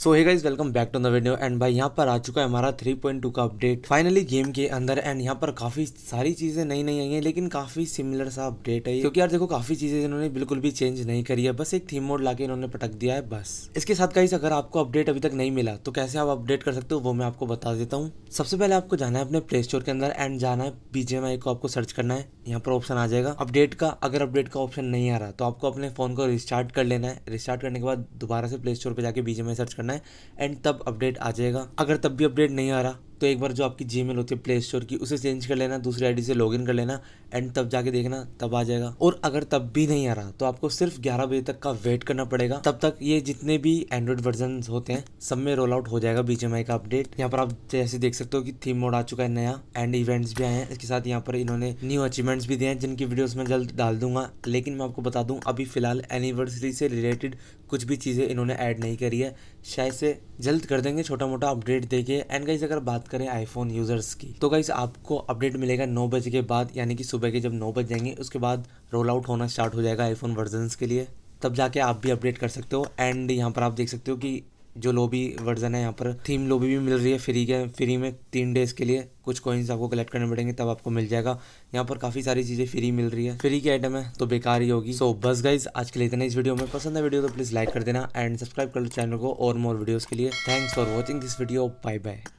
so hey guys welcome back to the video and भाई यहाँ पर आ चुका है हमारा 3.2 का अपडेट फाइनली गेम के अंदर एंड यहाँ पर काफी सारी चीजें नई नई आई हैं लेकिन काफी सिमिलर सा अपडेट है क्योंकि यार देखो काफी चीजें इन्होंने बिल्कुल भी चेंज नहीं करी है बस एक थीम मोड लाके इन्होंने पटक दिया है बस इसके साथ गाइस अगर आपको अपडेट अभी तक नहीं मिला तो कैसे आप अपडेट कर सकते हो वो मैं आपको बता देता हूँ सबसे पहले आपको जाना है अपने प्ले स्टोर के अंदर एंड जाना है बीजेएमआई को आपको सर्च करना है यहाँ पर ऑप्शन आ जाएगा अपडेट का अगर अपडेट का ऑप्शन नहीं आ रहा तो आपको अपने फ़ोन को रिस्टार्ट कर लेना है रिस्टार्ट करने के बाद दोबारा से प्ले स्टोर पर जाके बीजे में सर्च करना है एंड तब अपडेट आ जाएगा अगर तब भी अपडेट नहीं आ रहा तो एक बार जो आपकी जी होती है प्ले स्टोर की उसे चेंज कर लेना दूसरी आईडी से लॉगिन कर लेना एंड तब जाके देखना तब आ जाएगा और अगर तब भी नहीं आ रहा तो आपको सिर्फ ग्यारह बजे तक का वेट करना पड़ेगा तब तक ये जितने भी एंड्रॉइड वर्जन होते हैं सब में रोल आउट हो जाएगा बीजेमआई का अपडेट यहाँ पर आप जैसे देख सकते हो कि थीम मोड आ चुका है नया एंड इवेंट्स भी आए हैं इसके साथ यहाँ पर इन्होंने न्यू अचीवमेंट्स भी दिए हैं जिनकी वीडियोस मैं जल्द डाल दूंगा लेकिन मैं आपको बता दूं अभी फिलहाल एनिवर्सरी से रिलेटेड कुछ भी चीज़ें इन्होंने ऐड नहीं करी है शायद से जल्द कर देंगे छोटा मोटा अपडेट देके एंड गाइज अगर बात करें आईफोन यूजर्स की तो गाइस आपको अपडेट मिलेगा नौ बजे के बाद यानी कि सुबह के जब नौ बज जाएंगे उसके बाद रोल आउट होना स्टार्ट हो जाएगा आईफोन वर्जन के लिए तब जाके आप भी अपडेट कर सकते हो एंड यहाँ पर आप देख सकते हो कि जो लोबी वर्जन है यहाँ पर थीम लोबी भी मिल रही है फ्री के फ्री में तीन डेज़ के लिए कुछ कॉइन्स आपको कलेक्ट करने पड़ेंगे तब आपको मिल जाएगा यहाँ पर काफ़ी सारी चीज़ें फ्री मिल रही है फ्री की आइटम है तो बेकार ही होगी सो so, बस गाइज आज के लिए इतना इस वीडियो में पसंद है वीडियो तो प्लीज़ लाइक कर देना एंड सब्सक्राइब कर लो चैनल को और मोर वीडियोज़ के लिए thanks for watching this video bye bye